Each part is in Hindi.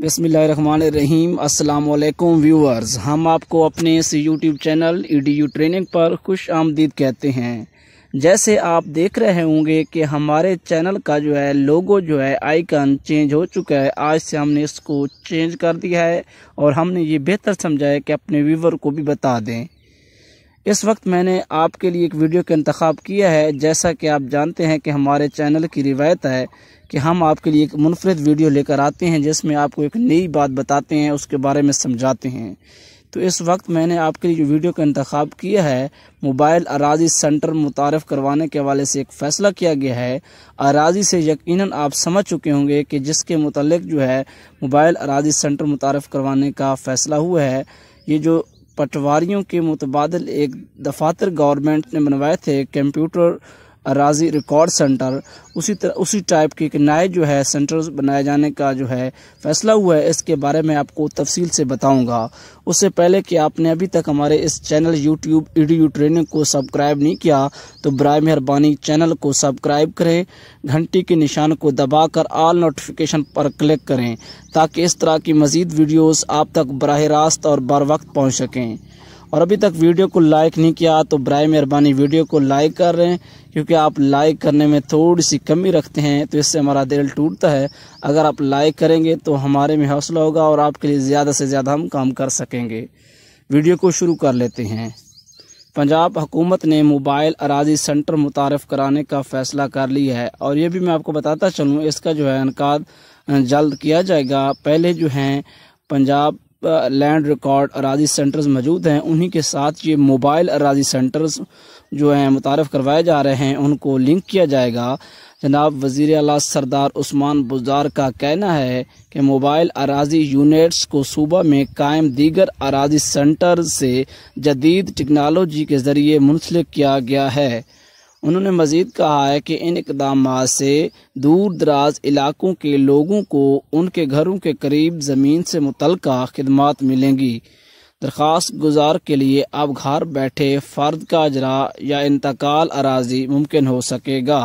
बसमीम् अल्लाम व्यूअर्स हम आपको अपने इस YouTube channel U e training पर खुश आमदीद कहते हैं जैसे आप देख रहे होंगे कि हमारे चैनल का जो है लोगो जो है आइकन चेंज हो चुका है आज से हमने इसको चेंज कर दिया है और हमने ये बेहतर समझा है कि अपने व्यूवर को भी बता दें इस वक्त मैंने आपके लिए एक वीडियो का इंतखब किया है जैसा कि आप जानते हैं कि हमारे चैनल की रिवायत है कि हम आपके लिए एक मुनफरद वीडियो लेकर आते हैं जिसमें आपको एक नई बात बताते हैं उसके बारे में समझाते हैं तो इस वक्त मैंने आपके लिए वीडियो का इंतखब किया है मोबाइल अराजी सेंटर मुतारफ़ करवाने के हवाले से एक फ़ैसला किया गया है अराजी से यकीन आप समझ चुके होंगे कि जिसके मतलब जो है मोबाइल अराजी सेंटर मुतारफ़ करवाने का फ़ैसला हुआ है ये जो पटवारियों के मुतबाद एक दफातर गवर्नमेंट ने बनवाए थे कंप्यूटर राजी रिकॉर्ड सेंटर उसी तरह उसी टाइप के एक नए जो है सेंटर बनाए जाने का जो है फैसला हुआ है इसके बारे में आपको तफसील से बताऊंगा उससे पहले कि आपने अभी तक हमारे इस channel YouTube E D training को सब्सक्राइब नहीं किया तो बर मेहरबानी चैनल को सब्सक्राइब करें घंटी के निशान को कर ऑल नोटिफिकेशन पर क्लिक करें ताकि इस तरह की मज़ीद वीडियोज़ आप तक बरह रास्त और बर वक्त पहुँच सकें और अभी तक वीडियो को लाइक नहीं किया तो बर मेहरबानी वीडियो को लाइक कर रहे हैं क्योंकि आप लाइक करने में थोड़ी सी कमी रखते हैं तो इससे हमारा दिल टूटता है अगर आप लाइक करेंगे तो हमारे में हौसला होगा और आपके लिए ज़्यादा से ज़्यादा हम काम कर सकेंगे वीडियो को शुरू कर लेते हैं पंजाब हुकूमत ने मोबाइल अराजी सेंटर मुतारफ़ कराने का फ़ैसला कर लिया है और ये भी मैं आपको बताता चलूँ इसका जो है इनका जल्द किया जाएगा पहले जो हैं पंजाब लैंड रिकॉर्ड अराजी सेंटर्स मौजूद हैं उन्हीं के साथ ये मोबाइल अराजी सेंटर्स जो हैं मुतारफ़ करवाए जा रहे हैं उनको लिंक किया जाएगा जनाब वज़ी अला सरदार उस्मान बुजार का कहना है कि मोबाइल अराजी यूनिट्स को सूबा में कायम दीगर अराजी सेंटर से जदीद टेक्नोलॉजी के ज़रिए मुंसलिक किया गया है उन्होंने मज़ीद कहा है कि इन इकदाम से दूर दराज इलाकों के लोगों को उनके घरों के करीब ज़मीन से मुतल खदम मिलेंगी दरखास्त गुजार के लिए अब घर बैठे फ़र्द का अजरा या इंतकाल अराजी मुमकिन हो सकेगा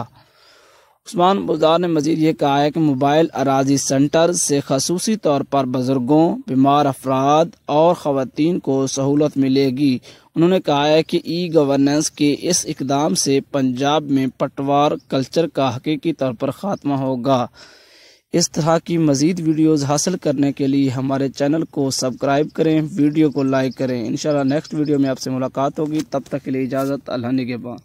उस्मान बुजार ने मजीद ये कहा है कि मोबाइल अराजी सेंटर से खसूसी तौर पर बुज़ुर्गों बीमार अफराद और ख़वान को सहूलत मिलेगी उन्होंने कहा है कि ई गवर्नेंस के इस इकदाम से पंजाब में पटवार कल्चर का हकीकी तौर पर ख़ात्मा होगा इस तरह की मज़ीद वीडियोज़ हासिल करने के लिए हमारे चैनल को सब्सक्राइब करें वीडियो को लाइक करें इन नेक्स्ट वीडियो में आपसे मुलाकात होगी तब तक के लिए इजाज़त अल्लाह निगेबा